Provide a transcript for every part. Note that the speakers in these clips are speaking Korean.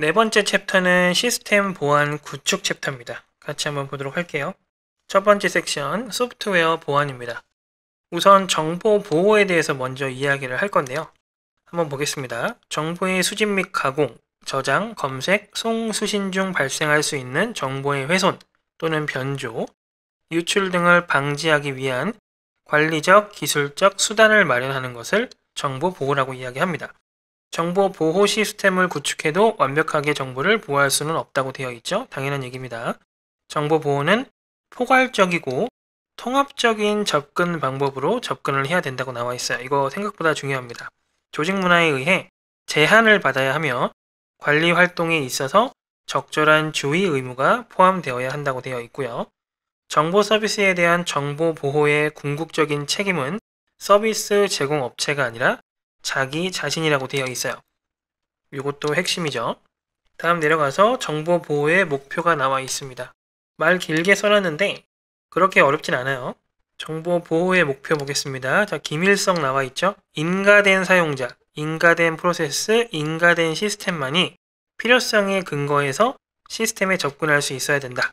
네 번째 챕터는 시스템 보안 구축 챕터입니다. 같이 한번 보도록 할게요. 첫 번째 섹션, 소프트웨어 보안입니다. 우선 정보 보호에 대해서 먼저 이야기를 할 건데요. 한번 보겠습니다. 정보의 수집 및 가공, 저장, 검색, 송수신 중 발생할 수 있는 정보의 훼손 또는 변조, 유출 등을 방지하기 위한 관리적, 기술적 수단을 마련하는 것을 정보 보호라고 이야기합니다. 정보 보호 시스템을 구축해도 완벽하게 정보를 보호할 수는 없다고 되어 있죠. 당연한 얘기입니다. 정보 보호는 포괄적이고 통합적인 접근 방법으로 접근을 해야 된다고 나와 있어요. 이거 생각보다 중요합니다. 조직 문화에 의해 제한을 받아야 하며 관리 활동에 있어서 적절한 주의 의무가 포함되어야 한다고 되어 있고요. 정보 서비스에 대한 정보 보호의 궁극적인 책임은 서비스 제공 업체가 아니라 자기 자신이라고 되어 있어요. 이것도 핵심이죠. 다음 내려가서 정보 보호의 목표가 나와 있습니다. 말 길게 써놨는데 그렇게 어렵진 않아요. 정보 보호의 목표 보겠습니다. 자, 기밀성 나와 있죠? 인가된 사용자, 인가된 프로세스, 인가된 시스템만이 필요성에 근거해서 시스템에 접근할 수 있어야 된다.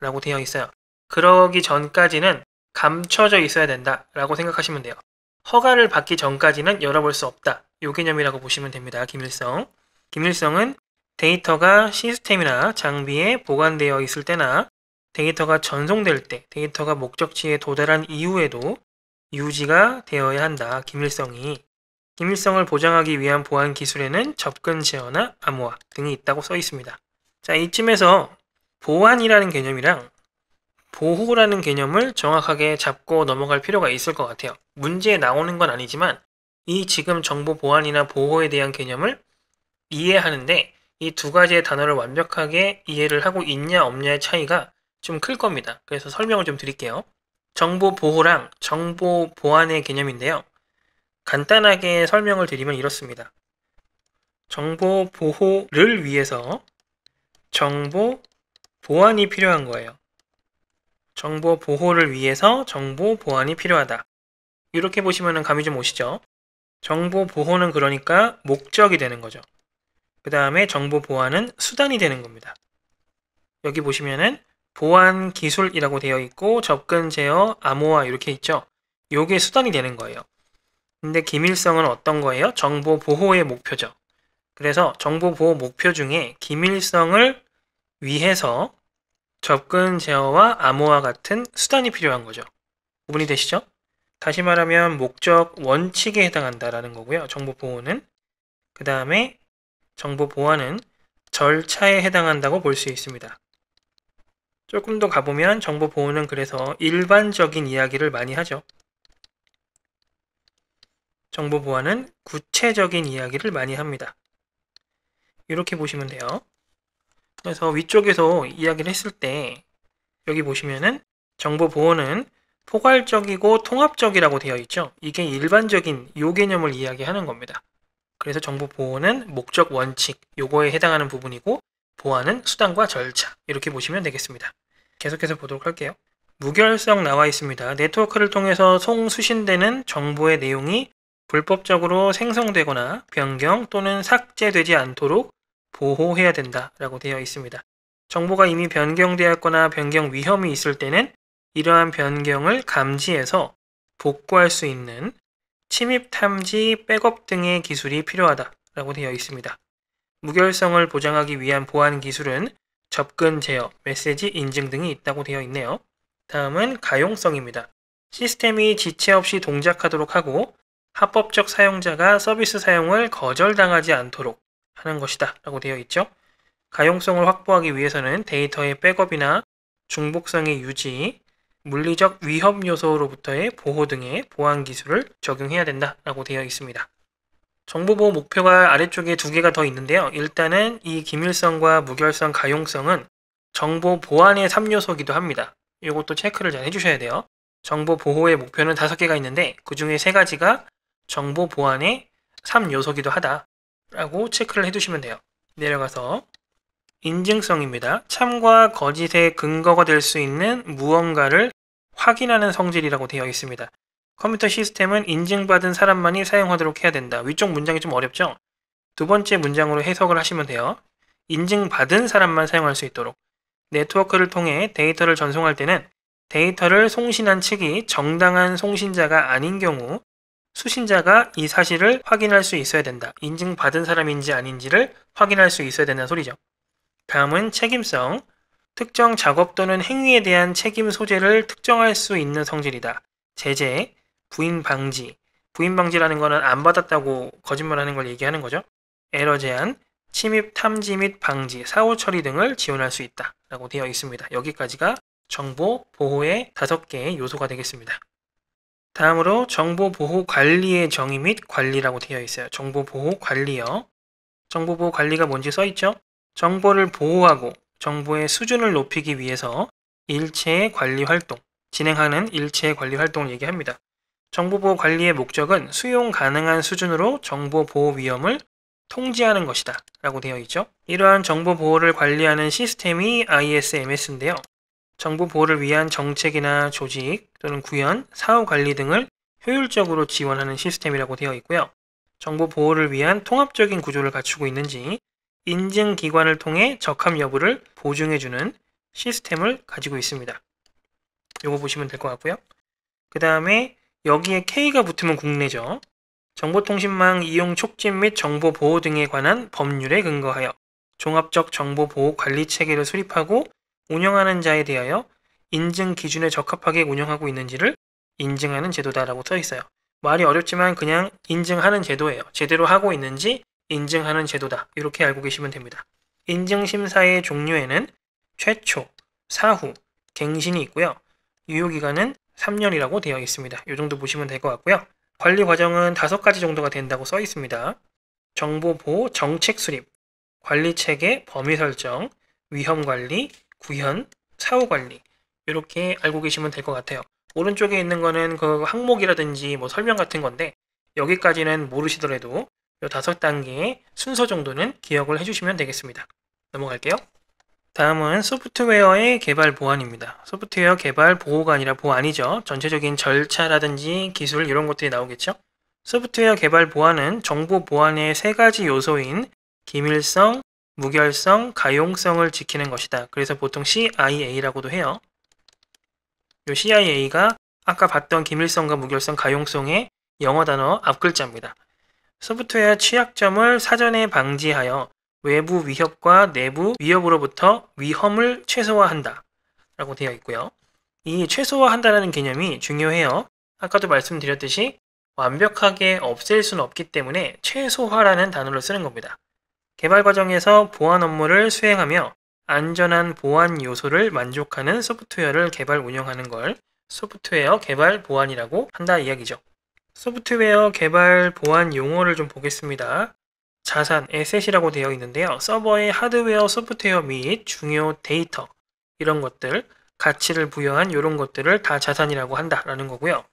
라고 되어 있어요. 그러기 전까지는 감춰져 있어야 된다. 라고 생각하시면 돼요. 허가를 받기 전까지는 열어볼 수 없다. 요 개념이라고 보시면 됩니다. 김일성. 김일성은 데이터가 시스템이나 장비에 보관되어 있을 때나 데이터가 전송될 때, 데이터가 목적지에 도달한 이후에도 유지가 되어야 한다. 김일성이. 김일성을 보장하기 위한 보안 기술에는 접근 제어나 암호화 등이 있다고 써 있습니다. 자, 이쯤에서 보안이라는 개념이랑 보호라는 개념을 정확하게 잡고 넘어갈 필요가 있을 것 같아요. 문제에 나오는 건 아니지만 이 지금 정보 보안이나 보호에 대한 개념을 이해하는데 이 두 가지의 단어를 완벽하게 이해를 하고 있냐 없냐의 차이가 좀 클 겁니다. 그래서 설명을 좀 드릴게요. 정보 보호랑 정보 보안의 개념인데요. 간단하게 설명을 드리면 이렇습니다. 정보 보호를 위해서 정보 보안이 필요한 거예요. 정보 보호를 위해서 정보 보안이 필요하다. 이렇게 보시면 감이 좀 오시죠? 정보 보호는 그러니까 목적이 되는 거죠. 그 다음에 정보 보안은 수단이 되는 겁니다. 여기 보시면은 보안 기술이라고 되어 있고 접근 제어, 암호화 이렇게 있죠. 요게 수단이 되는 거예요. 근데 기밀성은 어떤 거예요? 정보 보호의 목표죠. 그래서 정보 보호 목표 중에 기밀성을 위해서 접근 제어와 암호화 같은 수단이 필요한 거죠. 구분이 되시죠? 다시 말하면 목적 원칙에 해당한다라는 거고요. 정보 보호는 그 다음에 정보 보안은 절차에 해당한다고 볼 수 있습니다. 조금 더 가보면 정보 보호는 그래서 일반적인 이야기를 많이 하죠. 정보 보안은 구체적인 이야기를 많이 합니다. 이렇게 보시면 돼요. 그래서 위쪽에서 이야기를 했을 때 여기 보시면은 정보 보호는 포괄적이고 통합적이라고 되어 있죠. 이게 일반적인 요 개념을 이야기하는 겁니다. 그래서 정보 보호는 목적 원칙 요거에 해당하는 부분이고 보안은 수단과 절차 이렇게 보시면 되겠습니다. 계속해서 보도록 할게요. 무결성 나와 있습니다. 네트워크를 통해서 송수신되는 정보의 내용이 불법적으로 생성되거나 변경 또는 삭제되지 않도록 보호해야 된다라고 되어 있습니다. 정보가 이미 변경되었거나 변경 위험이 있을 때는 이러한 변경을 감지해서 복구할 수 있는 침입 탐지, 백업 등의 기술이 필요하다라고 되어 있습니다. 무결성을 보장하기 위한 보안 기술은 접근 제어, 메시지 인증 등이 있다고 되어 있네요. 다음은 가용성입니다. 시스템이 지체 없이 동작하도록 하고 합법적 사용자가 서비스 사용을 거절당하지 않도록 하는 것이다 라고 되어 있죠. 가용성을 확보하기 위해서는 데이터의 백업이나 중복성의 유지, 물리적 위협 요소로부터의 보호 등의 보안 기술을 적용해야 된다 라고 되어 있습니다. 정보보호 목표가 아래쪽에 두 개가 더 있는데요. 일단은 이 기밀성과 무결성, 가용성은 정보 보안의 3요소이기도 합니다. 이것도 체크를 잘 해주셔야 돼요. 정보 보호의 목표는 5 개가 있는데 그 중에 3 가지가 정보 보안의 3요소기도 하다. 라고 체크를 해두시면 돼요. 내려가서 인증성입니다. 참과 거짓의 근거가 될 수 있는 무언가를 확인하는 성질이라고 되어 있습니다. 컴퓨터 시스템은 인증받은 사람만이 사용하도록 해야 된다. 위쪽 문장이 좀 어렵죠? 두 번째 문장으로 해석을 하시면 돼요. 인증받은 사람만 사용할 수 있도록. 네트워크를 통해 데이터를 전송할 때는 데이터를 송신한 측이 정당한 송신자가 아닌 경우 수신자가 이 사실을 확인할 수 있어야 된다. 인증받은 사람인지 아닌지를 확인할 수 있어야 된다는 소리죠. 다음은 책임성. 특정 작업 또는 행위에 대한 책임 소재를 특정할 수 있는 성질이다. 제재, 부인 방지. 부인 방지라는 것은 안 받았다고 거짓말하는 걸 얘기하는 거죠. 에러 제한, 침입 탐지 및 방지, 사후 처리 등을 지원할 수 있다. 라고 되어 있습니다. 여기까지가 정보 보호의 다섯 개의 요소가 되겠습니다. 다음으로 정보보호관리의 정의 및 관리라고 되어 있어요. 정보보호관리요. 정보보호관리가 뭔지 써있죠? 정보를 보호하고 정보의 수준을 높이기 위해서 일체의 관리활동, 진행하는 일체의 관리활동을 얘기합니다. 정보보호관리의 목적은 수용 가능한 수준으로 정보보호 위험을 통지하는 것이다 라고 되어 있죠. 이러한 정보보호를 관리하는 시스템이 ISMS인데요. 정보 보호를 위한 정책이나 조직 또는 구현, 사후 관리 등을 효율적으로 지원하는 시스템이라고 되어 있고요. 정보 보호를 위한 통합적인 구조를 갖추고 있는지 인증 기관을 통해 적합 여부를 보증해주는 시스템을 가지고 있습니다. 요거 보시면 될 것 같고요. 그 다음에 여기에 K가 붙으면 국내죠. 정보통신망 이용 촉진 및 정보 보호 등에 관한 법률에 근거하여 종합적 정보 보호 관리 체계를 수립하고 운영하는 자에 대하여 인증 기준에 적합하게 운영하고 있는지를 인증하는 제도다라고 써 있어요. 말이 어렵지만 그냥 인증하는 제도예요. 제대로 하고 있는지 인증하는 제도다. 이렇게 알고 계시면 됩니다. 인증심사의 종류에는 최초, 사후, 갱신이 있고요. 유효기간은 3년이라고 되어 있습니다. 이 정도 보시면 될 것 같고요. 관리 과정은 5가지 정도가 된다고 써 있습니다. 정보 보호 정책 수립, 관리 체계 범위 설정, 위험 관리, 구현, 사후 관리 이렇게 알고 계시면 될 것 같아요. 오른쪽에 있는 거는 그 항목이라든지 뭐 설명 같은 건데 여기까지는 모르시더라도 이 다섯 단계의 순서 정도는 기억을 해주시면 되겠습니다. 넘어갈게요. 다음은 소프트웨어의 개발 보안입니다. 소프트웨어 개발 보호가 아니라 보안이죠. 전체적인 절차라든지 기술 이런 것들이 나오겠죠. 소프트웨어 개발 보안은 정보 보안의 세 가지 요소인 기밀성, 무결성, 가용성을 지키는 것이다. 그래서 보통 CIA라고도 해요. 요 CIA가 아까 봤던 기밀성과 무결성, 가용성의 영어 단어 앞글자입니다. 소프트웨어 취약점을 사전에 방지하여 외부 위협과 내부 위협으로부터 위험을 최소화한다. 라고 되어 있고요. 이 최소화한다는 개념이 중요해요. 아까도 말씀드렸듯이 완벽하게 없앨 수는 없기 때문에 최소화라는 단어를 쓰는 겁니다. 개발 과정에서 보안 업무를 수행하며 안전한 보안 요소를 만족하는 소프트웨어를 개발 운영하는 걸 소프트웨어 개발 보안이라고 한다 이야기죠. 소프트웨어 개발 보안 용어를 좀 보겠습니다. 자산, 에셋이라고 되어 있는데요. 서버의 하드웨어, 소프트웨어 및 중요 데이터 이런 것들, 가치를 부여한 이런 것들을 다 자산이라고 한다라는 거고요.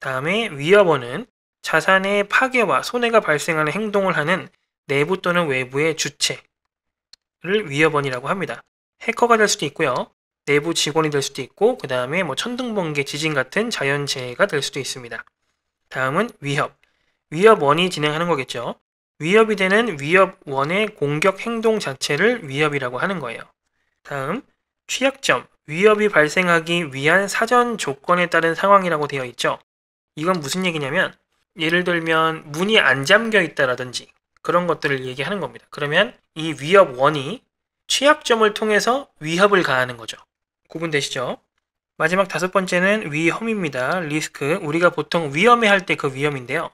다음에 위협원은 자산의 파괴와 손해가 발생하는 행동을 하는 내부 또는 외부의 주체를 위협원이라고 합니다. 해커가 될 수도 있고요. 내부 직원이 될 수도 있고 그 다음에 뭐 천둥번개, 지진 같은 자연재해가 될 수도 있습니다. 다음은 위협. 위협원이 진행하는 거겠죠. 위협이 되는 위협원의 공격 행동 자체를 위협이라고 하는 거예요. 다음, 취약점. 위협이 발생하기 위한 사전 조건에 따른 상황이라고 되어 있죠. 이건 무슨 얘기냐면 예를 들면 문이 안 잠겨 있다라든지 그런 것들을 얘기하는 겁니다. 그러면 이 위협 원이 취약점을 통해서 위협을 가하는 거죠. 구분되시죠? 마지막 다섯 번째는 위험입니다. 리스크. 우리가 보통 위험해 할 때 그 위험인데요.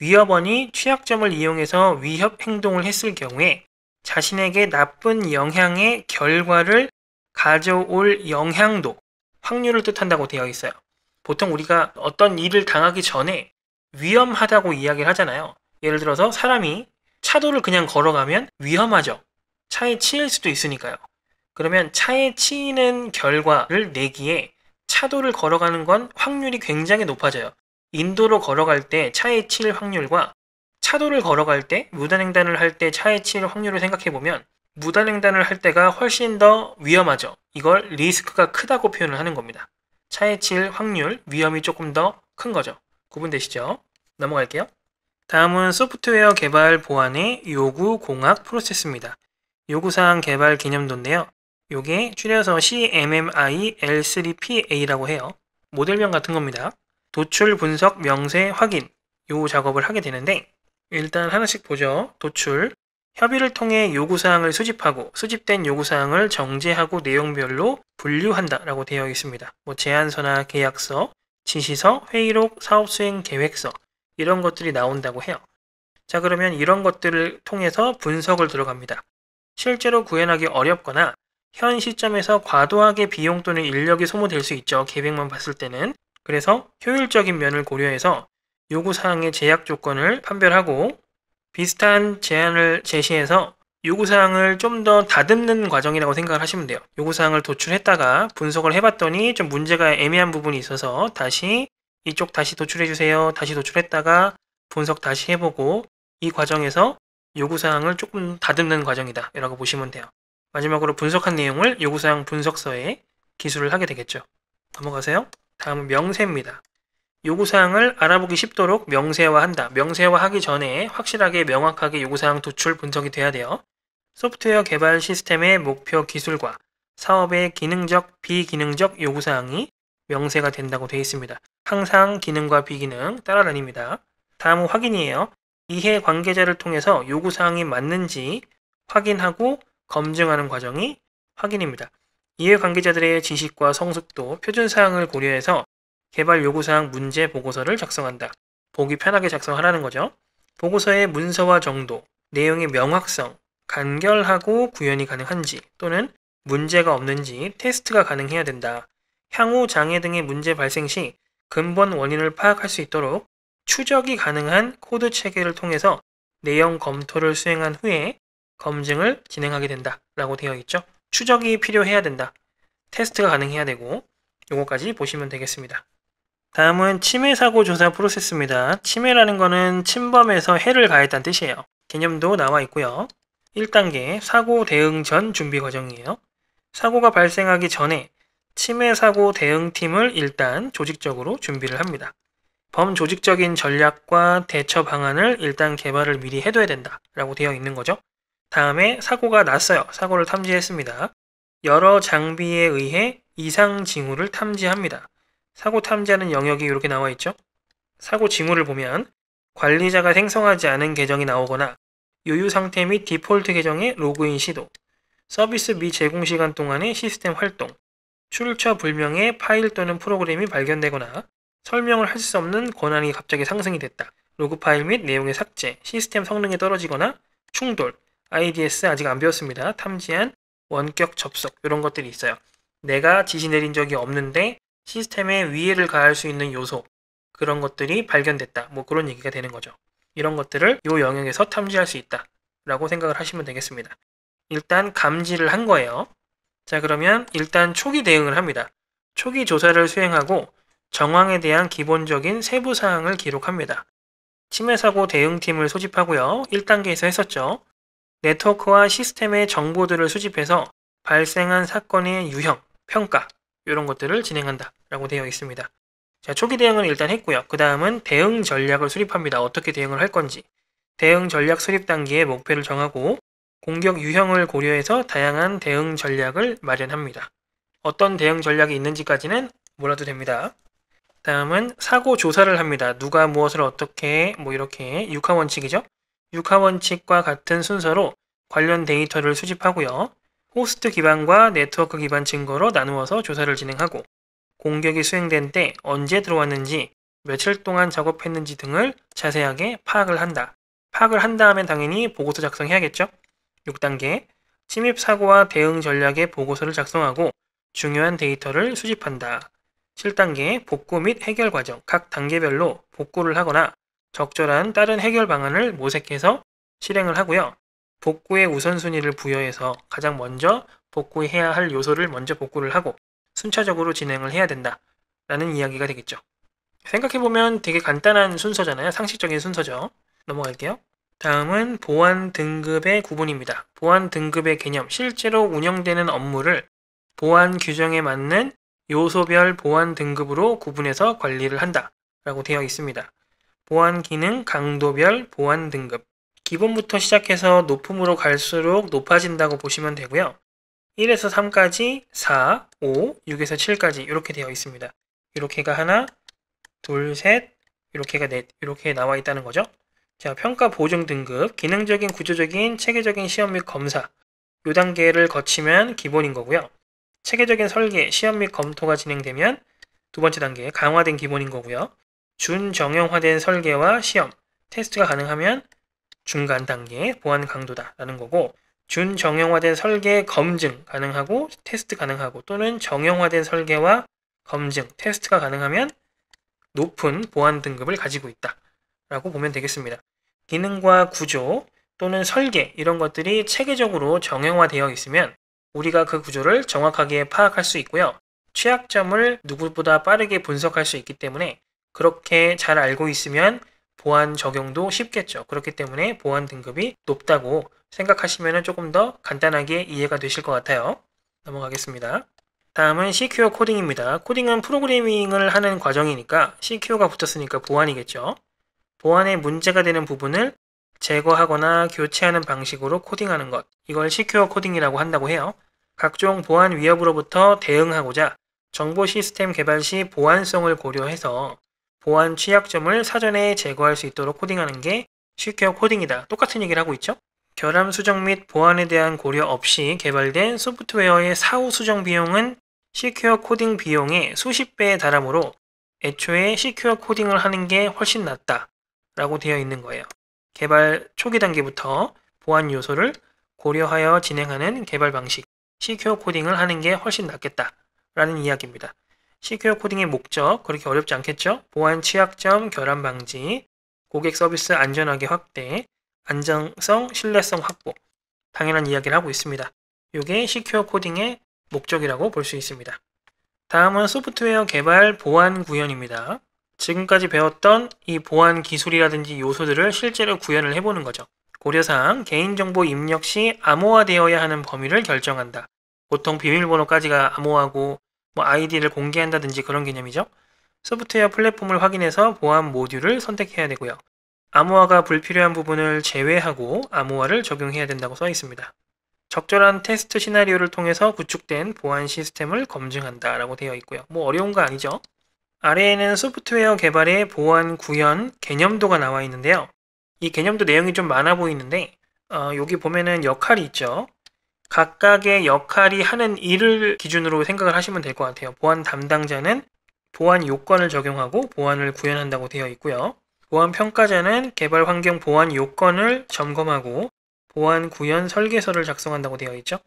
위협원이 취약점을 이용해서 위협 행동을 했을 경우에 자신에게 나쁜 영향의 결과를 가져올 영향도 확률을 뜻한다고 되어 있어요. 보통 우리가 어떤 일을 당하기 전에 위험하다고 이야기를 하잖아요. 예를 들어서 사람이 차도를 그냥 걸어가면 위험하죠. 차에 치일 수도 있으니까요. 그러면 차에 치이는 결과를 내기에 차도를 걸어가는 건 확률이 굉장히 높아져요. 인도로 걸어갈 때 차에 치일 확률과 차도를 걸어갈 때 무단횡단을 할 때 차에 치일 확률을 생각해보면 무단횡단을 할 때가 훨씬 더 위험하죠. 이걸 리스크가 크다고 표현을 하는 겁니다. 차에 치일 확률, 위험이 조금 더 큰 거죠. 구분되시죠? 넘어갈게요. 다음은 소프트웨어 개발 보안의 요구 공학 프로세스입니다. 요구사항 개발 기념도인데요. 요게 줄여서 CMMI-L3PA라고 해요. 모델명 같은 겁니다. 도출 분석 명세 확인 요 작업을 하게 되는데 일단 하나씩 보죠. 도출 협의를 통해 요구사항을 수집하고 수집된 요구사항을 정제하고 내용별로 분류한다 라고 되어 있습니다. 뭐 제안서나 계약서, 지시서, 회의록, 사업수행 계획서, 이런 것들이 나온다고 해요. 자 그러면 이런 것들을 통해서 분석을 들어갑니다. 실제로 구현하기 어렵거나 현 시점에서 과도하게 비용 또는 인력이 소모될 수 있죠. 계획만 봤을 때는. 그래서 효율적인 면을 고려해서 요구사항의 제약 조건을 판별하고 비슷한 제안을 제시해서 요구사항을 좀 더 다듬는 과정이라고 생각을 하시면 돼요. 요구사항을 도출했다가 분석을 해봤더니 좀 문제가 애매한 부분이 있어서 다시 이쪽 다시 도출해주세요. 다시 도출했다가 분석 다시 해보고 이 과정에서 요구사항을 조금 다듬는 과정이다. 라고 보시면 돼요. 마지막으로 분석한 내용을 요구사항 분석서에 기술을 하게 되겠죠. 넘어가세요. 다음은 명세입니다. 요구사항을 알아보기 쉽도록 명세화한다. 명세화하기 전에 확실하게 명확하게 요구사항 도출 분석이 돼야 돼요. 소프트웨어 개발 시스템의 목표 기술과 사업의 기능적, 비기능적 요구사항이 명세가 된다고 되어 있습니다. 항상 기능과 비기능 따라다닙니다. 다음은 확인이에요. 이해 관계자를 통해서 요구사항이 맞는지 확인하고 검증하는 과정이 확인입니다. 이해 관계자들의 지식과 성숙도, 표준사항을 고려해서 개발 요구사항 문제 보고서를 작성한다. 보기 편하게 작성하라는 거죠. 보고서의 문서와 정도, 내용의 명확성, 간결하고 구현이 가능한지 또는 문제가 없는지 테스트가 가능해야 된다. 향후 장애 등의 문제 발생 시 근본 원인을 파악할 수 있도록 추적이 가능한 코드 체계를 통해서 내용 검토를 수행한 후에 검증을 진행하게 된다 라고 되어 있죠. 추적이 필요해야 된다. 테스트가 가능해야 되고 요거까지 보시면 되겠습니다. 다음은 침해 사고 조사 프로세스입니다. 침해라는 거는 침범에서 해를 가했다는 뜻이에요. 개념도 나와 있고요. 1단계 사고 대응 전 준비 과정이에요. 사고가 발생하기 전에 치매 사고 대응팀을 일단 조직적으로 준비를 합니다. 범조직적인 전략과 대처 방안을 일단 개발을 미리 해둬야 된다라고 되어 있는 거죠. 다음에 사고가 났어요. 사고를 탐지했습니다. 여러 장비에 의해 이상 징후를 탐지합니다. 사고 탐지하는 영역이 이렇게 나와 있죠. 사고 징후를 보면 관리자가 생성하지 않은 계정이 나오거나 요유 상태 및 디폴트 계정의 로그인 시도, 서비스 미제공 시간 동안의 시스템 활동, 출처 불명의 파일 또는 프로그램이 발견되거나 설명을 할 수 없는 권한이 갑자기 상승이 됐다. 로그 파일 및 내용의 삭제, 시스템 성능이 떨어지거나 충돌, IDS 아직 안 배웠습니다. 탐지한 원격 접속 이런 것들이 있어요. 내가 지시 내린 적이 없는데 시스템에 위해를 가할 수 있는 요소 그런 것들이 발견됐다. 뭐 그런 얘기가 되는 거죠. 이런 것들을 요 영역에서 탐지할 수 있다. 라고 생각을 하시면 되겠습니다. 일단 감지를 한 거예요. 자, 그러면 일단 초기 대응을 합니다. 초기 조사를 수행하고 정황에 대한 기본적인 세부 사항을 기록합니다. 침해 사고 대응팀을 소집하고요. 1단계에서 했었죠. 네트워크와 시스템의 정보들을 수집해서 발생한 사건의 유형, 평가 이런 것들을 진행한다 라고 되어 있습니다. 자, 초기 대응은 일단 했고요. 그 다음은 대응 전략을 수립합니다. 어떻게 대응을 할 건지. 대응 전략 수립 단계의 목표를 정하고 공격 유형을 고려해서 다양한 대응 전략을 마련합니다. 어떤 대응 전략이 있는지까지는 몰라도 됩니다. 다음은 사고 조사를 합니다. 누가 무엇을 어떻게 뭐 이렇게 육하 원칙이죠. 육하 원칙과 같은 순서로 관련 데이터를 수집하고요. 호스트 기반과 네트워크 기반 증거로 나누어서 조사를 진행하고 공격이 수행된 때 언제 들어왔는지 며칠 동안 작업했는지 등을 자세하게 파악을 한다. 파악을 한 다음에 당연히 보고서 작성해야겠죠. 6단계 침입 사고와 대응 전략의 보고서를 작성하고 중요한 데이터를 수집한다. 7단계 복구 및 해결 과정 각 단계별로 복구를 하거나 적절한 다른 해결 방안을 모색해서 실행을 하고요. 복구의 우선순위를 부여해서 가장 먼저 복구해야 할 요소를 먼저 복구를 하고 순차적으로 진행을 해야 된다. 라는 이야기가 되겠죠. 생각해보면 되게 간단한 순서잖아요. 상식적인 순서죠. 넘어갈게요. 다음은 보안 등급의 구분입니다. 보안 등급의 개념, 실제로 운영되는 업무를 보안 규정에 맞는 요소별 보안 등급으로 구분해서 관리를 한다 라고 되어 있습니다. 보안 기능 강도별 보안 등급 기본부터 시작해서 높음으로 갈수록 높아진다고 보시면 되고요. 1에서 3까지 4, 5, 6에서 7까지 이렇게 되어 있습니다. 이렇게가 하나, 둘, 셋, 이렇게가 넷, 이렇게 나와 있다는 거죠. 자, 평가 보증 등급, 기능적인 구조적인 체계적인 시험 및 검사 요 단계를 거치면 기본인 거고요. 체계적인 설계, 시험 및 검토가 진행되면 두 번째 단계 강화된 기본인 거고요. 준정형화된 설계와 시험, 테스트가 가능하면 중간 단계 보안 강도다라는 거고 준정형화된 설계 검증 가능하고 테스트 가능하고 또는 정형화된 설계와 검증, 테스트가 가능하면 높은 보안 등급을 가지고 있다 라고 보면 되겠습니다. 기능과 구조 또는 설계 이런 것들이 체계적으로 정형화되어 있으면 우리가 그 구조를 정확하게 파악할 수 있고요. 취약점을 누구보다 빠르게 분석할 수 있기 때문에 그렇게 잘 알고 있으면 보안 적용도 쉽겠죠. 그렇기 때문에 보안 등급이 높다고 생각하시면 조금 더 간단하게 이해가 되실 것 같아요. 넘어가겠습니다. 다음은 CQO 코딩입니다. 코딩은 프로그래밍을 하는 과정이니까 CQO가 붙었으니까 보안이겠죠. 보안에 문제가 되는 부분을 제거하거나 교체하는 방식으로 코딩하는 것. 이걸 시큐어 코딩이라고 한다고 해요. 각종 보안 위협으로부터 대응하고자 정보 시스템 개발 시 보안성을 고려해서 보안 취약점을 사전에 제거할 수 있도록 코딩하는 게 시큐어 코딩이다. 똑같은 얘기를 하고 있죠? 결함 수정 및 보안에 대한 고려 없이 개발된 소프트웨어의 사후 수정 비용은 시큐어 코딩 비용의 수십 배에 달하므로 애초에 시큐어 코딩을 하는 게 훨씬 낫다. 라고 되어 있는 거예요. 개발 초기 단계부터 보안 요소를 고려하여 진행하는 개발 방식, 시큐어 코딩을 하는 게 훨씬 낫겠다. 라는 이야기입니다. 시큐어 코딩의 목적, 그렇게 어렵지 않겠죠? 보안 취약점 결함 방지, 고객 서비스 안전하게 확대, 안정성, 신뢰성 확보. 당연한 이야기를 하고 있습니다. 이게 시큐어 코딩의 목적이라고 볼 수 있습니다. 다음은 소프트웨어 개발 보안 구현입니다. 지금까지 배웠던 이 보안 기술이라든지 요소들을 실제로 구현을 해보는 거죠. 고려사항 개인정보 입력 시 암호화되어야 하는 범위를 결정한다. 보통 비밀번호까지가 암호하고 뭐 아이디를 공개한다든지 그런 개념이죠. 소프트웨어 플랫폼을 확인해서 보안 모듈을 선택해야 되고요. 암호화가 불필요한 부분을 제외하고 암호화를 적용해야 된다고 써 있습니다. 적절한 테스트 시나리오를 통해서 구축된 보안 시스템을 검증한다 라고 되어 있고요. 뭐 어려운 거 아니죠? 아래에는 소프트웨어 개발의 보안 구현 개념도가 나와 있는데요. 이 개념도 내용이 좀 많아 보이는데 어, 여기 보면은 역할이 있죠. 각각의 역할이 하는 일을 기준으로 생각을 하시면 될 것 같아요. 보안 담당자는 보안 요건을 적용하고 보안을 구현한다고 되어 있고요. 보안 평가자는 개발 환경 보안 요건을 점검하고 보안 구현 설계서를 작성한다고 되어 있죠.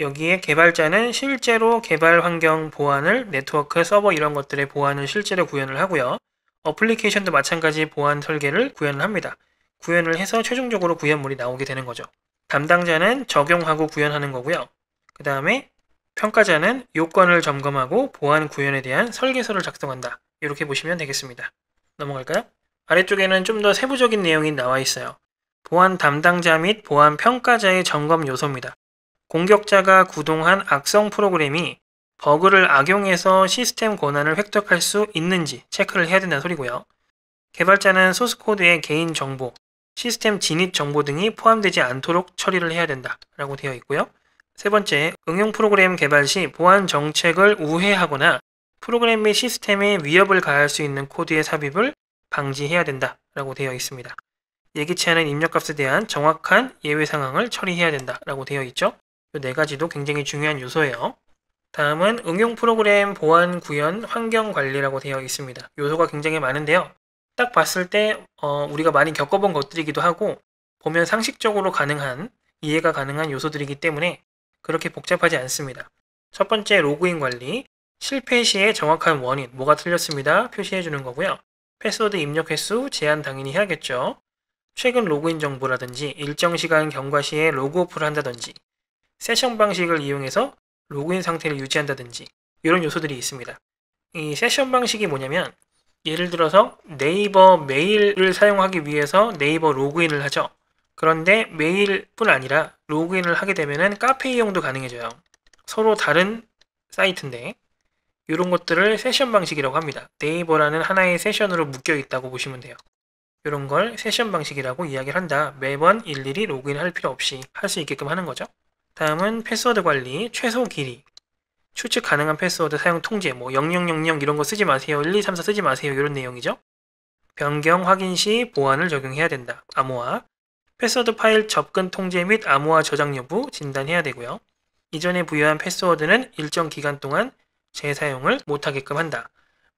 여기에 개발자는 실제로 개발 환경 보안을 네트워크, 서버 이런 것들의 보안을 실제로 구현을 하고요. 어플리케이션도 마찬가지 보안 설계를 구현을 합니다. 구현을 해서 최종적으로 구현물이 나오게 되는 거죠. 담당자는 적용하고 구현하는 거고요. 그 다음에 평가자는 요건을 점검하고 보안 구현에 대한 설계서를 작성한다. 이렇게 보시면 되겠습니다. 넘어갈까요? 아래쪽에는 좀 더 세부적인 내용이 나와 있어요. 보안 담당자 및 보안 평가자의 점검 요소입니다. 공격자가 구동한 악성 프로그램이 버그를 악용해서 시스템 권한을 획득할 수 있는지 체크를 해야 된다는 소리고요. 개발자는 소스 코드의 개인 정보, 시스템 진입 정보 등이 포함되지 않도록 처리를 해야 된다라고 되어 있고요. 세 번째, 응용 프로그램 개발 시 보안 정책을 우회하거나 프로그램 및 시스템에 위협을 가할 수 있는 코드의 삽입을 방지해야 된다라고 되어 있습니다. 예기치 않은 입력값에 대한 정확한 예외 상황을 처리해야 된다라고 되어 있죠. 네 가지도 굉장히 중요한 요소예요. 다음은 응용 프로그램 보안 구현 환경 관리라고 되어 있습니다. 요소가 굉장히 많은데요. 딱 봤을 때 어, 우리가 많이 겪어본 것들이기도 하고 보면 상식적으로 가능한 이해가 가능한 요소들이기 때문에 그렇게 복잡하지 않습니다. 첫 번째 로그인 관리, 실패 시의 정확한 원인, 뭐가 틀렸습니다 표시해 주는 거고요. 패스워드 입력 횟수 제한 당연히 해야겠죠. 최근 로그인 정보라든지 일정 시간 경과 시에 로그오프를 한다든지 세션 방식을 이용해서 로그인 상태를 유지한다든지 이런 요소들이 있습니다. 이 세션 방식이 뭐냐면 예를 들어서 네이버 메일을 사용하기 위해서 네이버 로그인을 하죠. 그런데 메일뿐 아니라 로그인을 하게 되면 카페 이용도 가능해져요. 서로 다른 사이트인데 이런 것들을 세션 방식이라고 합니다. 네이버라는 하나의 세션으로 묶여 있다고 보시면 돼요. 이런 걸 세션 방식이라고 이야기를 한다. 매번 일일이 로그인할 필요 없이 할 수 있게끔 하는 거죠. 다음은 패스워드 관리, 최소 길이, 추측 가능한 패스워드 사용 통제, 뭐 0000 이런 거 쓰지 마세요, 1234 쓰지 마세요 이런 내용이죠. 변경 확인 시 보안을 적용해야 된다. 암호화, 패스워드 파일 접근 통제 및 암호화 저장 여부 진단해야 되고요. 이전에 부여한 패스워드는 일정 기간 동안 재사용을 못하게끔 한다.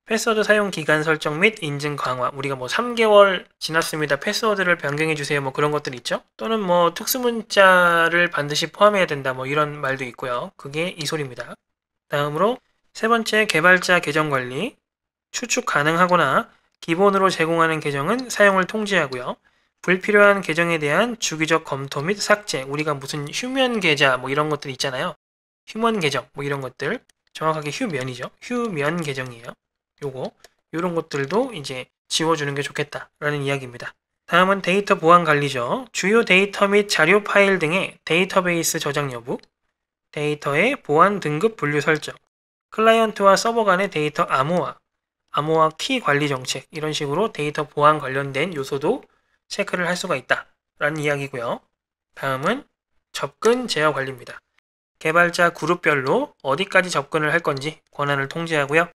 패스워드 사용 기간 설정 및 인증 강화 우리가 뭐 3개월 지났습니다 패스워드를 변경해 주세요 뭐 그런 것들 있죠 또는 뭐 특수 문자를 반드시 포함해야 된다 뭐 이런 말도 있고요 그게 이 소리입니다 다음으로 세 번째 개발자 계정 관리 추측 가능하거나 기본으로 제공하는 계정은 사용을 통제하고요 불필요한 계정에 대한 주기적 검토 및 삭제 우리가 무슨 휴면 계좌 뭐 이런 것들 있잖아요 휴먼 계정 뭐 이런 것들 정확하게 휴면이죠 휴면 계정이에요 요거 요런 것들도 이제 지워주는 게 좋겠다라는 이야기입니다. 다음은 데이터 보안 관리죠. 주요 데이터 및 자료 파일 등의 데이터베이스 저장 여부, 데이터의 보안 등급 분류 설정, 클라이언트와 서버 간의 데이터 암호화, 암호화 키 관리 정책 이런 식으로 데이터 보안 관련된 요소도 체크를 할 수가 있다라는 이야기고요. 다음은 접근 제어 관리입니다. 개발자 그룹별로 어디까지 접근을 할 건지 권한을 통제하고요.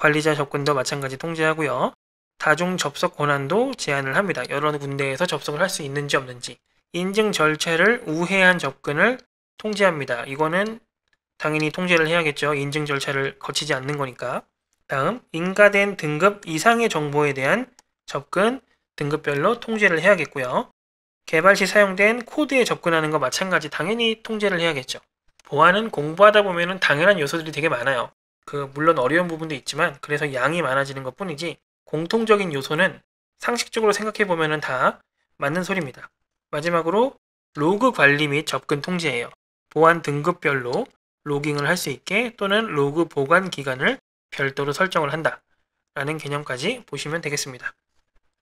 관리자 접근도 마찬가지 통제하고요. 다중 접속 권한도 제한을 합니다. 여러 군데에서 접속을 할 수 있는지 없는지. 인증 절차를 우회한 접근을 통제합니다. 이거는 당연히 통제를 해야겠죠. 인증 절차를 거치지 않는 거니까. 다음, 인가된 등급 이상의 정보에 대한 접근 등급별로 통제를 해야겠고요. 개발 시 사용된 코드에 접근하는 거 마찬가지 당연히 통제를 해야겠죠. 보안은 공부하다 보면 당연한 요소들이 되게 많아요. 그 물론 어려운 부분도 있지만 그래서 양이 많아지는 것뿐이지 공통적인 요소는 상식적으로 생각해 보면은 다 맞는 소리입니다. 마지막으로 로그 관리 및 접근 통제예요. 보안 등급별로 로깅을 할 수 있게 또는 로그 보관 기간을 별도로 설정을 한다. 라는 개념까지 보시면 되겠습니다.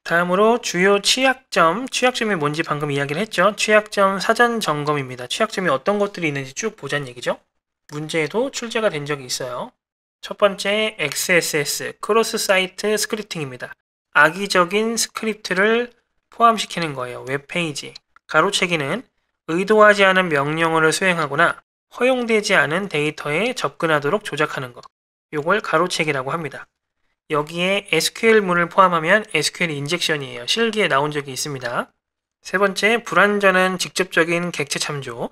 다음으로 주요 취약점, 취약점이 뭔지 방금 이야기를 했죠. 취약점 사전 점검입니다. 취약점이 어떤 것들이 있는지 쭉 보자는 얘기죠. 문제에도 출제가 된 적이 있어요. 첫 번째 XSS, 크로스 사이트 스크립팅입니다. 악의적인 스크립트를 포함시키는 거예요. 웹페이지. 가로채기는 의도하지 않은 명령어를 수행하거나 허용되지 않은 데이터에 접근하도록 조작하는 것. 요걸 가로채기라고 합니다. 여기에 SQL문을 포함하면 SQL 인젝션이에요. 실기에 나온 적이 있습니다. 세 번째, 불완전한 직접적인 객체 참조.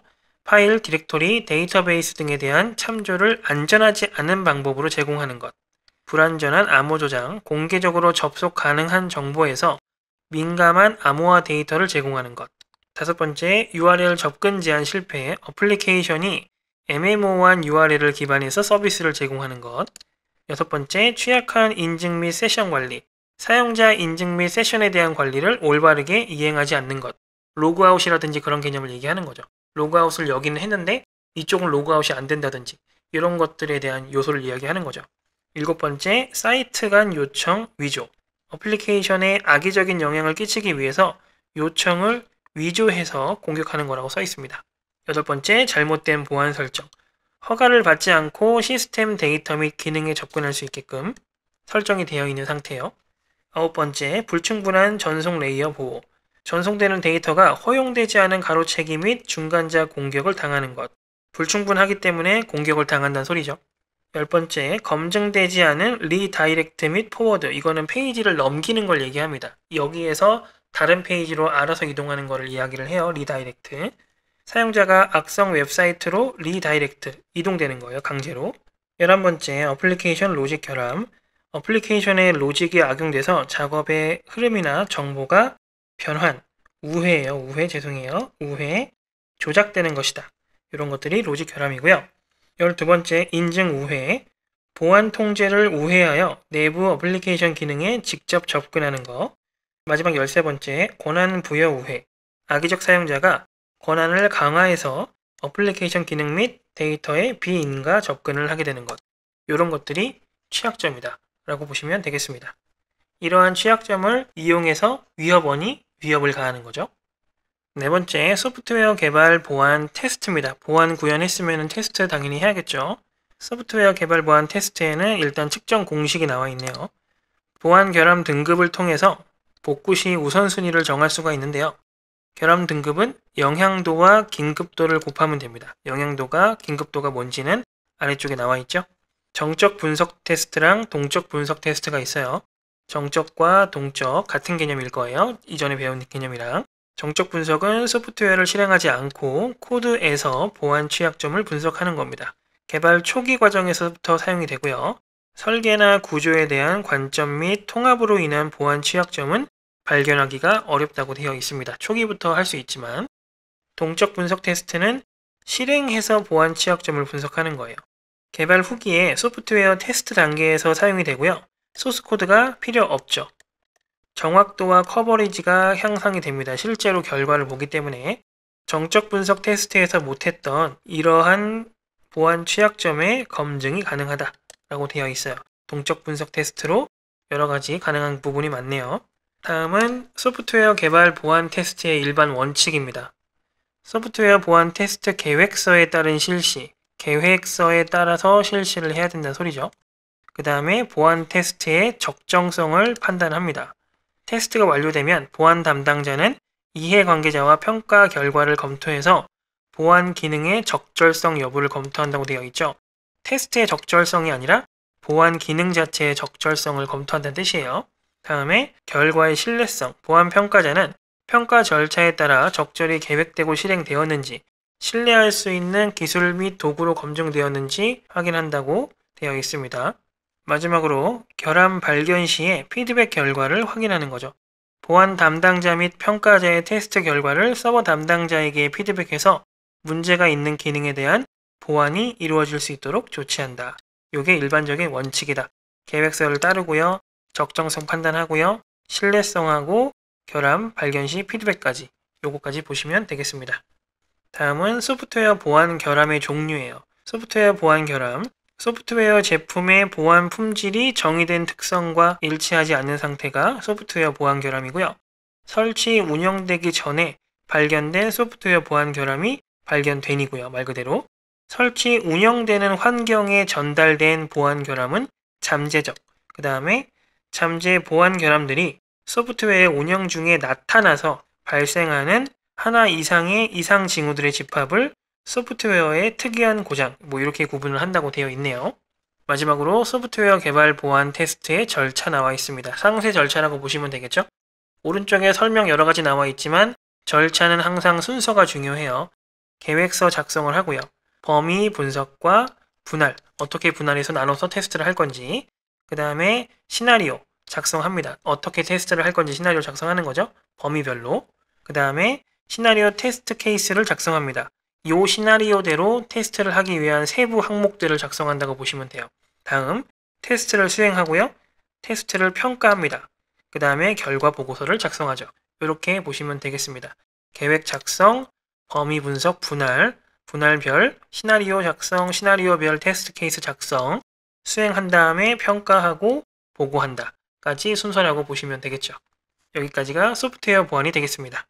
파일, 디렉토리, 데이터베이스 등에 대한 참조를 안전하지 않은 방법으로 제공하는 것, 불안전한 암호 저장, 공개적으로 접속 가능한 정보에서 민감한 암호화 데이터를 제공하는 것, 다섯 번째, URL 접근 제한 실패, 어플리케이션이 m m o 호한 URL을 기반해서 서비스를 제공하는 것, 여섯 번째, 취약한 인증 및 세션 관리, 사용자 인증 및 세션에 대한 관리를 올바르게 이행하지 않는 것, 로그아웃이라든지 그런 개념을 얘기하는 거죠. 로그아웃을 여기는 했는데 이쪽은 로그아웃이 안 된다든지 이런 것들에 대한 요소를 이야기하는 거죠. 일곱 번째, 사이트 간 요청 위조. 어플리케이션에 악의적인 영향을 끼치기 위해서 요청을 위조해서 공격하는 거라고 써 있습니다. 여덟 번째, 잘못된 보안 설정. 허가를 받지 않고 시스템 데이터 및 기능에 접근할 수 있게끔 설정이 되어 있는 상태예요. 아홉 번째, 불충분한 전송 레이어 보호. 전송되는 데이터가 허용되지 않은 가로채기 및 중간자 공격을 당하는 것. 불충분하기 때문에 공격을 당한다는 소리죠. 열 번째, 검증되지 않은 리다이렉트 및 포워드. 이거는 페이지를 넘기는 걸 얘기합니다. 여기에서 다른 페이지로 알아서 이동하는 것을 이야기를 해요. 리다이렉트. 사용자가 악성 웹사이트로 리다이렉트, 이동되는 거예요. 강제로. 열한 번째, 어플리케이션 로직 결함. 어플리케이션의 로직이 악용돼서 작업의 흐름이나 정보가 변환, 우회예요. 우회 죄송해요. 우회, 조작되는 것이다. 이런 것들이 로직 결함이고요. 1 2 번째 인증 우회, 보안 통제를 우회하여 내부 어플리케이션 기능에 직접 접근하는 거. 마지막 1 3 번째 권한 부여 우회, 악의적 사용자가 권한을 강화해서 어플리케이션 기능 및 데이터의 비인가 접근을 하게 되는 것. 이런 것들이 취약점이다. 라고 보시면 되겠습니다. 이러한 취약점을 이용해서 위협원이 위협을 가하는 거죠. 네 번째, 소프트웨어 개발 보안 테스트입니다. 보안 구현했으면 테스트 당연히 해야겠죠. 소프트웨어 개발 보안 테스트에는 일단 측정 공식이 나와 있네요. 보안 결함 등급을 통해서 복구 시 우선순위를 정할 수가 있는데요. 결함 등급은 영향도와 긴급도를 곱하면 됩니다. 영향도가 긴급도가 뭔지는 아래쪽에 나와 있죠. 정적 분석 테스트랑 동적 분석 테스트가 있어요. 정적과 동적 같은 개념일 거예요. 이전에 배운 개념이랑. 정적 분석은 소프트웨어를 실행하지 않고 코드에서 보안 취약점을 분석하는 겁니다. 개발 초기 과정에서부터 사용이 되고요. 설계나 구조에 대한 관점 및 통합으로 인한 보안 취약점은 발견하기가 어렵다고 되어 있습니다. 초기부터 할 수 있지만 동적 분석 테스트는 실행해서 보안 취약점을 분석하는 거예요. 개발 후기에 소프트웨어 테스트 단계에서 사용이 되고요. 소스 코드가 필요 없죠. 정확도와 커버리지가 향상이 됩니다. 실제로 결과를 보기 때문에 정적 분석 테스트에서 못했던 이러한 보안 취약점의 검증이 가능하다 라고 되어 있어요. 동적 분석 테스트로 여러 가지 가능한 부분이 많네요. 다음은 소프트웨어 개발 보안 테스트의 일반 원칙입니다. 소프트웨어 보안 테스트 계획서에 따른 실시, 계획서에 따라서 실시를 해야 된다는 소리죠. 그 다음에 보안 테스트의 적정성을 판단합니다. 테스트가 완료되면 보안 담당자는 이해관계자와 평가 결과를 검토해서 보안 기능의 적절성 여부를 검토한다고 되어 있죠. 테스트의 적절성이 아니라 보안 기능 자체의 적절성을 검토한다는 뜻이에요. 다음에 결과의 신뢰성, 보안 평가자는 평가 절차에 따라 적절히 계획되고 실행되었는지, 신뢰할 수 있는 기술 및 도구로 검증되었는지 확인한다고 되어 있습니다. 마지막으로 결함 발견 시에 피드백 결과를 확인하는 거죠. 보안 담당자 및 평가자의 테스트 결과를 서버 담당자에게 피드백해서 문제가 있는 기능에 대한 보완이 이루어질 수 있도록 조치한다. 이게 일반적인 원칙이다. 계획서를 따르고요. 적정성 판단하고요. 신뢰성하고 결함 발견 시 피드백까지 요거까지 보시면 되겠습니다. 다음은 소프트웨어 보안 결함의 종류예요. 소프트웨어 보안 결함 소프트웨어 제품의 보안 품질이 정의된 특성과 일치하지 않는 상태가 소프트웨어 보안 결함이고요. 설치 운영되기 전에 발견된 소프트웨어 보안 결함이 발견된이고요. 말 그대로 설치 운영되는 환경에 전달된 보안 결함은 잠재적, 그 다음에 잠재 보안 결함들이 소프트웨어 운영 중에 나타나서 발생하는 하나 이상의 이상 징후들의 집합을 소프트웨어의 특이한 고장, 뭐 이렇게 구분을 한다고 되어 있네요. 마지막으로 소프트웨어 개발 보안 테스트의 절차 나와 있습니다. 상세 절차라고 보시면 되겠죠? 오른쪽에 설명 여러 가지 나와 있지만 절차는 항상 순서가 중요해요. 계획서 작성을 하고요. 범위 분석과 분할, 어떻게 분할해서 나눠서 테스트를 할 건지, 그 다음에 시나리오 작성합니다. 어떻게 테스트를 할 건지 시나리오 작성하는 거죠. 범위별로. 그 다음에 시나리오 테스트 케이스를 작성합니다. 이 시나리오대로 테스트를 하기 위한 세부 항목들을 작성한다고 보시면 돼요. 다음 테스트를 수행하고요. 테스트를 평가합니다. 그 다음에 결과 보고서를 작성하죠. 이렇게 보시면 되겠습니다. 계획 작성, 범위 분석 분할, 분할별, 시나리오 작성, 시나리오별 테스트 케이스 작성, 수행한 다음에 평가하고 보고한다까지 순서라고 보시면 되겠죠. 여기까지가 소프트웨어 보안이 되겠습니다.